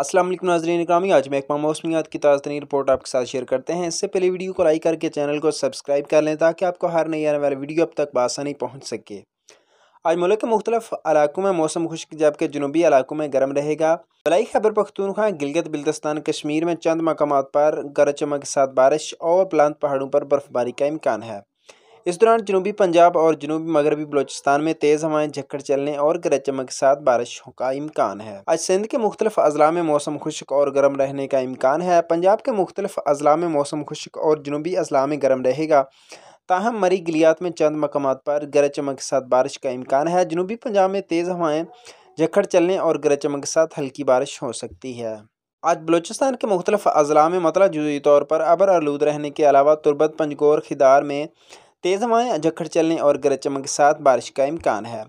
असलम नाजरीन इक्रामी आज मैं एकमा मौसमियात की ताज़ा रिपोर्ट आपके साथ शेयर करते हैं इससे पहले वीडियो को लाइक करके चैनल को सब्सक्राइब कर लें ताकि आपको हर नई आने वाली वीडियो अब तक बासानी पहुँच सके आज मुल्क के मुख्तलिफ इलाकों में मौसम खुश्क जबकि जनूबी इलाकों में गर्म रहेगा बलाई खबर पख्तूनखा गिलगित बिल्तिस्तान कश्मीर में चंद मकाम पर गरज चमक के साथ बारिश और बुलंद पहाड़ों पर बर्फबारी का इम्कान है इस दौरान जनूबी पंजाब और जनूबी मगरबी बलोचिस्तान में तेज़ हवाएं झक्कड़ चलने और गरज चमक के साथ बारिश का इम्कान है आज सिंध के मुख्तलिफ अजला में मौसम खुश्क और गर्म रहने का इम्कान है पंजाब के मुख्तलिफ अजला में मौसम खुशक और जनूबी अजला में गर्म रहेगा ताहम मरी गलियात में चंद मकाम पर गरज चमक के साथ बारिश का इम्कान है जनूबी पंजाब में तेज़ हवाएँ झक्खड़ चलने और गरज चमक के साथ हल्की बारिश हो सकती है आज बलूचिस्तान के मुख्तलिफ अजला में मतला जुजी तौर पर अबर आलूद रहने के अलावा तुरबत पंजगोर खिदार में तेज़ हवाएं जखड़ चलने और गरज चमक के साथ बारिश का इम्कान है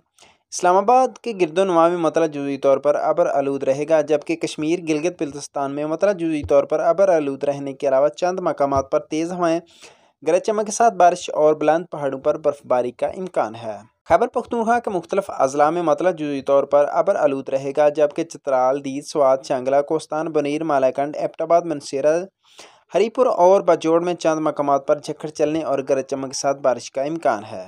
इस्लामाबाद के गिरदोनुमा में मतला जुजी तौर पर अबर आलूद रहेगा जबकि कश्मीर गिलगित बल्तिस्तान में मतला जुजी तौर पर अबर आलूद रहने के अलावा चंद मकाम पर तेज़ हवाएँ गरज चमक के साथ बारिश और बुलंद पहाड़ों पर बर्फबारी का इम्कान है खैबर पख्तूनखा के मुख्तलिफ अजला में मतला जुजी तौर पर अबर आलूद रहेगा जबकि चित्राल दीद स्वाद चांगला कोस्तान बनीर मालाकंड एबटाबाद मनसेरा हरीपुर और बाजोड़ में चंद मकाम पर झक्खड़ चलने और गरज चमक के साथ बारिश का इम्कान है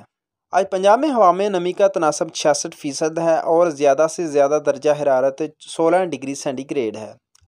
आज पंजाब में हवा में नमी का तनासब छियासठ फीसद है और ज़्यादा से ज़्यादा दर्जा हरारत सोलह डिग्री सेंटीग्रेड है